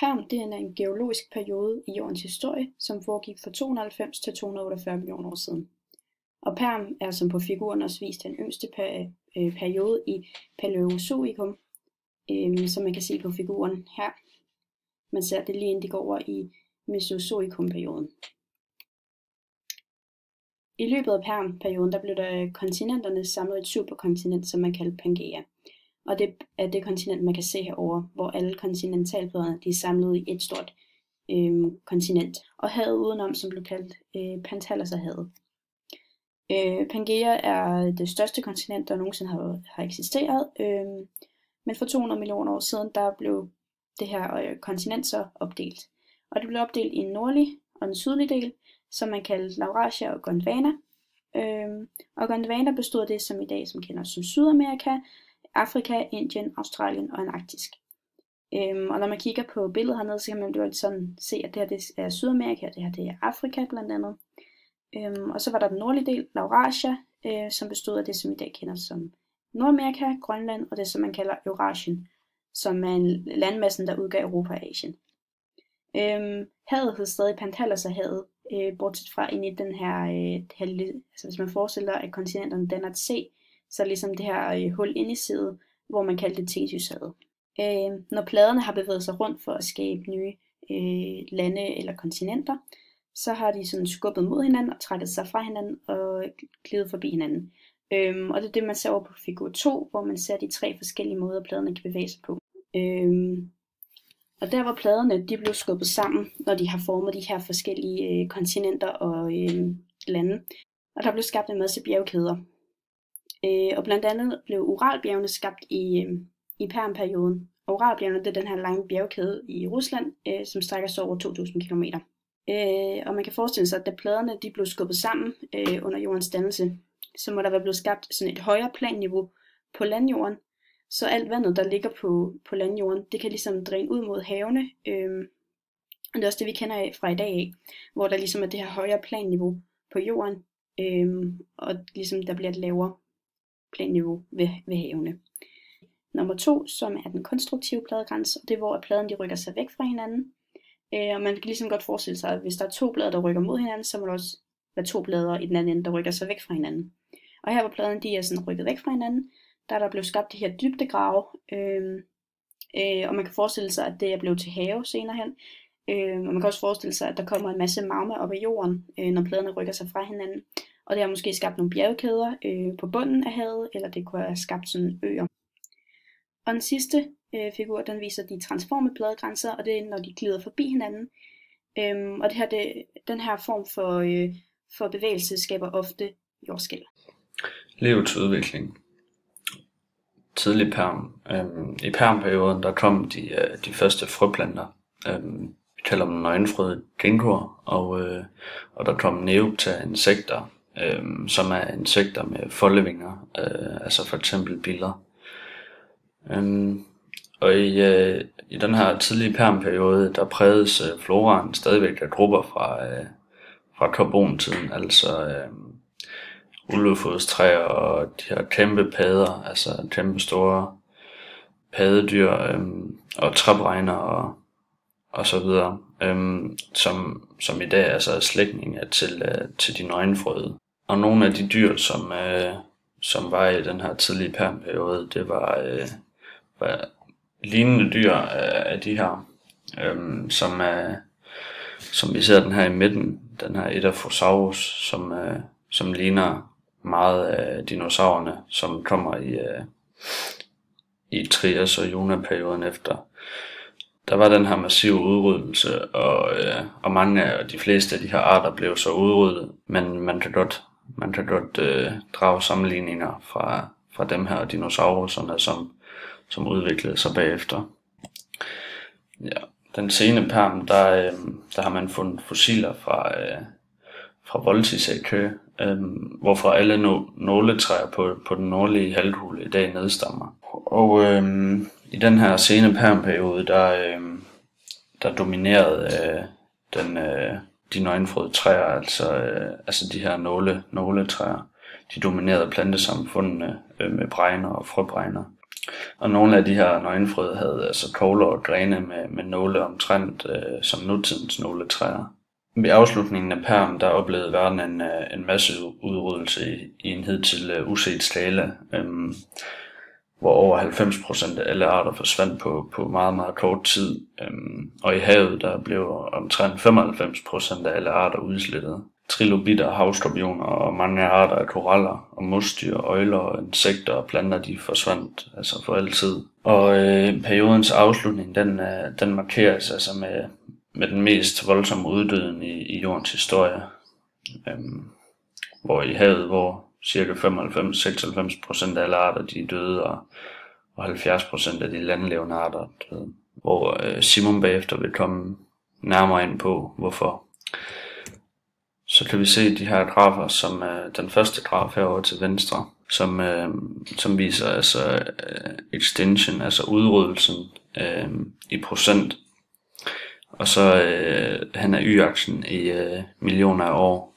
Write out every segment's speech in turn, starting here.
Perm er en geologisk periode i Jordens historie, som foregik fra 290 til 248 millioner år siden. Og Perm er som på figuren også vist den yngste per, øh, periode i Paleozoikum, øh, som man kan se på figuren her. Man ser det lige inden de går over i Mesozoikum-perioden. I løbet af Perm-perioden der blev der kontinenterne samlet i et superkontinent, som man kaldte Pangea. Og det er det kontinent, man kan se herover, hvor alle kontinentalpladerne de er samlet i et stort øh, kontinent. Og havet udenom, som blev kaldt øh, havet. Øh, Pangea er det største kontinent, der nogensinde har, har eksisteret. Øh, men for 200 millioner år siden, der blev det her øh, kontinent så opdelt. Og det blev opdelt i en nordlig og en sydlig del, som man kaldte Laurasia og Gondwana. Øh, og Gondwana bestod af det, som i dag som kender som Sydamerika, Afrika, Indien, Australien og Antarktisk. Øhm, og når man kigger på billedet hernede, så kan man jo sådan se, at det her det er Sydamerika, og det her det er Afrika blandt andet. Øhm, og så var der den nordlige del, Laurasia, øh, som bestod af det, som i dag kender som Nordamerika, Grønland og det, som man kalder Eurasien, som er en landmassen, der udgør Europa og Asien. Øhm, havet hed stadig havet, øh, bortset fra ind i den her, øh, her lille, altså hvis man forestiller, at kontinenterne danner et C, så ligesom det her øh, hul inde i side, hvor man kaldte det Thetishavet. Øh, når pladerne har bevæget sig rundt for at skabe nye øh, lande eller kontinenter, så har de sådan skubbet mod hinanden og trækket sig fra hinanden og glidet forbi hinanden. Øhm, og det er det, man ser over på figur 2, hvor man ser de tre forskellige måder, pladerne kan bevæge sig på. Øhm, og der hvor pladerne de blev skubbet sammen, når de har formet de her forskellige øh, kontinenter og øh, lande. Og der blev skabt en masse bjergkæder. Øh, og blandt andet blev Uralbjergene skabt i, øh, i Permperioden. Og Uralbjergene det er den her lange bjergkæde i Rusland, øh, som strækker sig over 2.000 km. Øh, og man kan forestille sig, at da pladerne de blev skubbet sammen øh, under jordens dannelse, så må der være blevet skabt sådan et højere planniveau på landjorden, så alt vandet, der ligger på, på landjorden, det kan ligesom dræne ud mod havene. Øh, og det er også det, vi kender af fra i dag af, hvor der ligesom er det her højere planniveau på jorden, øh, og ligesom der bliver et lavere planniveau ved, ved havene. Nummer to, som er den konstruktive pladegrænse, og det er, hvor pladen de rykker sig væk fra hinanden. Øh, og man kan ligesom godt forestille sig, at hvis der er to plader, der rykker mod hinanden, så må der også være to plader i den anden ende, der rykker sig væk fra hinanden. Og her hvor pladen de er sådan rykket væk fra hinanden, der er der blevet skabt de her dybdegrave, øh, øh, og man kan forestille sig, at det er blevet til have senere hen. Øh, og man kan også forestille sig, at der kommer en masse magma op af jorden, øh, når pladerne rykker sig fra hinanden. Og det har måske skabt nogle bjergkæder øh, på bunden af havet, eller det kunne have skabt sådan øer. Og den sidste øh, figur, den viser de transforme bladgrænser, og det er, når de glider forbi hinanden. Øhm, og det her, det, den her form for, øh, for bevægelse skaber ofte jordskælv. Livets udvikling. Tidlig perm. Øhm, I permperioden, der kom de, øh, de første frøplanter. Øhm, vi kalder dem nøgenfrøde ginkgoer, og, øh, og der kom neopta insekter, øh, som er insekter med foldevinger, øh, altså for eksempel biller. Øh, og i, øh, i den her tidlige permperiode, der prægedes øh, floraen stadigvæk af grupper fra, øh, fra karbontiden, altså øh, ulvefodstræer og de her kæmpe padder, altså kæmpe store padedyr øh, og træbregner og og så videre, øhm, som, som i dag altså er slægtninge til, øh, til de nøgenfrøde. Og nogle af de dyr, som, øh, som var i den her tidlige permperiode, det var, øh, var lignende dyr af, øh, af de her, øhm, som, øh, som vi ser den her i midten, den her Edaphosaurus, som, øh, som ligner meget af dinosaurerne, som kommer i, øh, i Trias og Jona-perioden efter der var den her massive udryddelse, og, øh, og mange af de fleste af de her arter blev så udryddet, men man kan godt, man kan godt øh, drage sammenligninger fra, fra dem her dinosaurerne, som, som udviklede sig bagefter. Ja. Den sene perm, der, øh, der har man fundet fossiler fra, øh, fra Voltisækø, øh, hvorfra alle no- nåletræer på, på den nordlige halvkugle i dag nedstammer. Og øh, i den her sene permperiode, der, øh, der dominerede øh, den, øh, de nøgenfrøde træer, altså, øh, altså de her nåle, nåletræer. De dominerede plantesamfundene øh, med bregner og frøbregner. Og nogle af de her nøgenfrøde havde altså kogler og grene med, med nåle omtrent øh, som nutidens nåletræer. Ved afslutningen af Perm, der oplevede verden en, øh, en masse udryddelse i, i en hed til uh, øh, uset skala. Øhm, hvor over 90% af alle arter forsvandt på, på meget, meget kort tid. Øhm, og i havet, der blev omtrent 95% af alle arter udslettet. Trilobitter, havskorpioner og mange arter af koraller og musdyr, øjler, insekter og planter, de forsvandt altså for altid. Og øh, periodens afslutning, den, øh, den markeres altså med, med den mest voldsomme uddøden i, i jordens historie. Øhm, hvor i havet, hvor cirka 95-96 procent af alle arter, de er døde, og, og 70 procent af de landlevende arter døde. Hvor øh, Simon bagefter vil komme nærmere ind på, hvorfor. Så kan vi se de her grafer, som øh, den første graf herovre til venstre, som, øh, som viser altså øh, extinction, altså udryddelsen øh, i procent. Og så øh, han er y-aksen i øh, millioner af år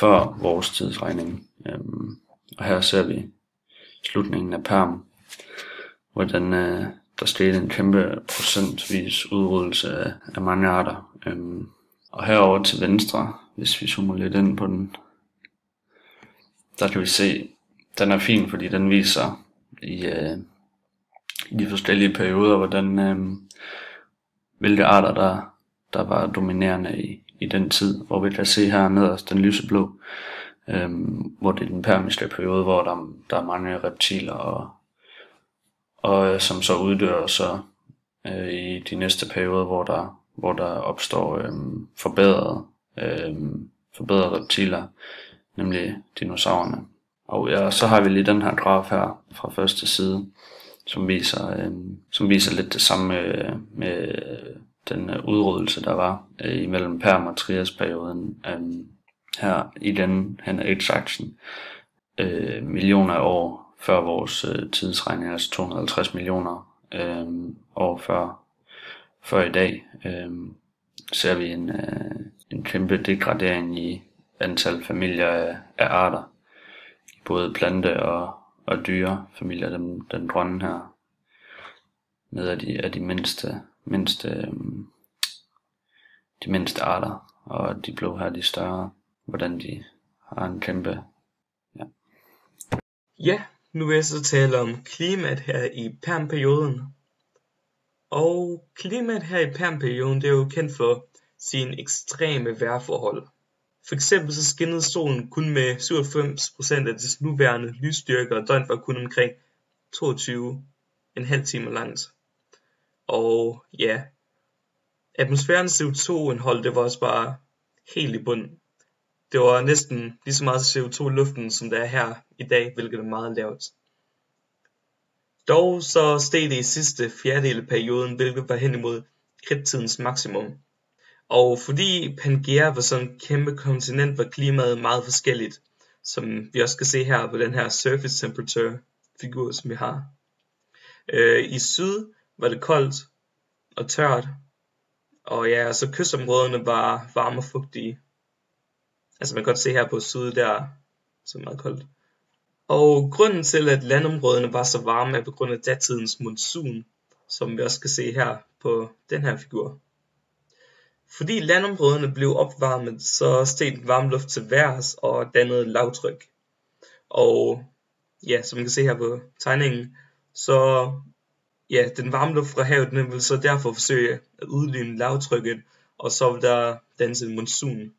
før vores tidsregning. Øhm, og her ser vi slutningen af Perm, hvordan øh, der skete en kæmpe procentvis udryddelse af, af mange arter. Øhm, og herover til venstre, hvis vi zoomer lidt ind på den, der kan vi se, den er fin, fordi den viser i, øh, i de forskellige perioder, hvordan øh, hvilke arter der, der var dominerende i, i den tid, hvor vi kan se her nederst den lyseblå, øhm, hvor det er den permiske periode, hvor der, der er mange reptiler, og, og øh, som så uddør så øh, i de næste perioder, hvor der, hvor der opstår øhm, forbedrede, øhm, forbedrede reptiler, nemlig dinosaurerne. Og ja, så har vi lige den her graf her fra første side, som viser, øh, som viser lidt det samme øh, med, med den øh, udryddelse, der var øh, imellem Perm og Trias-perioden. Øh, her i den hen ad x øh, millioner af år før vores øh, tidsregning, altså 250 millioner øh, år før, før i dag, øh, ser vi en, øh, en kæmpe degradering i antal familier af, af arter, både plante og, og dyre familier, den, den grønne her, med af de, af de mindste mindste, øh, de mindste arter, og de blå her, de større, hvordan de har en kæmpe, ja. Ja, nu vil jeg så tale om klimaet her i permperioden. Og klimaet her i permperioden, det er jo kendt for sine ekstreme vejrforhold. For eksempel så skinnede solen kun med 97% af dets nuværende lysstyrke, og døgn var kun omkring 22,5 timer langt og ja, atmosfærens CO2-indhold, det var også bare helt i bunden. Det var næsten lige så meget CO2 i luften, som der er her i dag, hvilket er meget lavt. Dog så steg det i sidste fjerdedel af perioden, hvilket var hen imod kridtidens maksimum. Og fordi Pangea var sådan en kæmpe kontinent, var klimaet meget forskelligt, som vi også kan se her på den her surface temperature figur, som vi har. Øh, I syd, var det koldt og tørt, og ja, så kystområderne var varme og fugtige. Altså man kan godt se her på syd, der så meget koldt. Og grunden til, at landområderne var så varme, er på grund af datidens monsun, som vi også kan se her på den her figur. Fordi landområderne blev opvarmet, så steg den varme luft til værs og dannede lavtryk. Og ja, som man kan se her på tegningen, så ja, den varme luft fra havet den vil så derfor forsøge at udligne lavtrykket, og så vil der danse en monsun.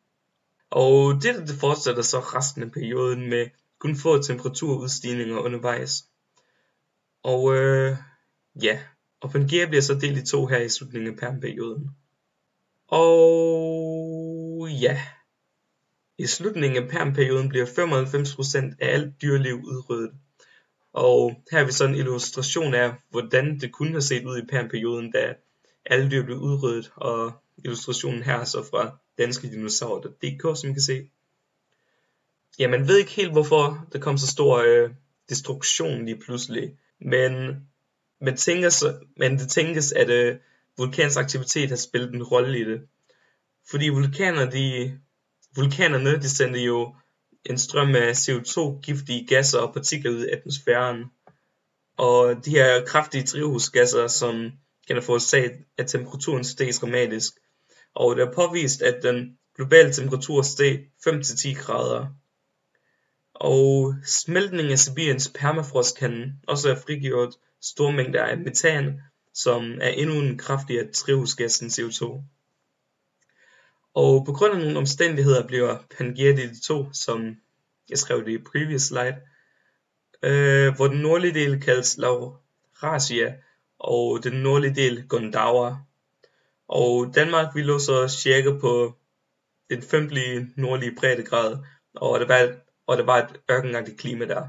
Og det, det fortsætter så resten af perioden med kun få temperaturudstigninger undervejs. Og øh, ja, og Pangea bliver så delt i to her i slutningen af permperioden. Og ja, i slutningen af permperioden bliver 95% af alt dyreliv udryddet, og her er vi så en illustration af, hvordan det kunne have set ud i perioden, da alle dyr blev udryddet, og illustrationen her er så fra danske danskedinosaurer.dk, som I kan se. Ja, man ved ikke helt, hvorfor der kom så stor øh, destruktion lige pludselig, men, man tænker så, men det tænkes, at øh, vulkansk aktivitet har spillet en rolle i det. Fordi vulkaner, de, vulkanerne de sendte jo en strøm af CO2, giftige gasser og partikler ud i atmosfæren. Og de her kraftige drivhusgasser, som kan have forårsaget, at temperaturen steg dramatisk. Og det er påvist, at den globale temperatur steg 5-10 grader. Og smeltningen af Sibiriens permafrost kan også have frigjort store mængder af metan, som er endnu en kraftigere drivhusgas end CO2. Og på grund af nogle omstændigheder bliver Pangaea del 2, som jeg skrev det i previous slide, øh, hvor den nordlige del kaldes Laurasia, og den nordlige del Gondawa. Og Danmark vi lå så cirka på den femtlige nordlige breddegrad, og der var, og der var et ørkenagtigt klima der.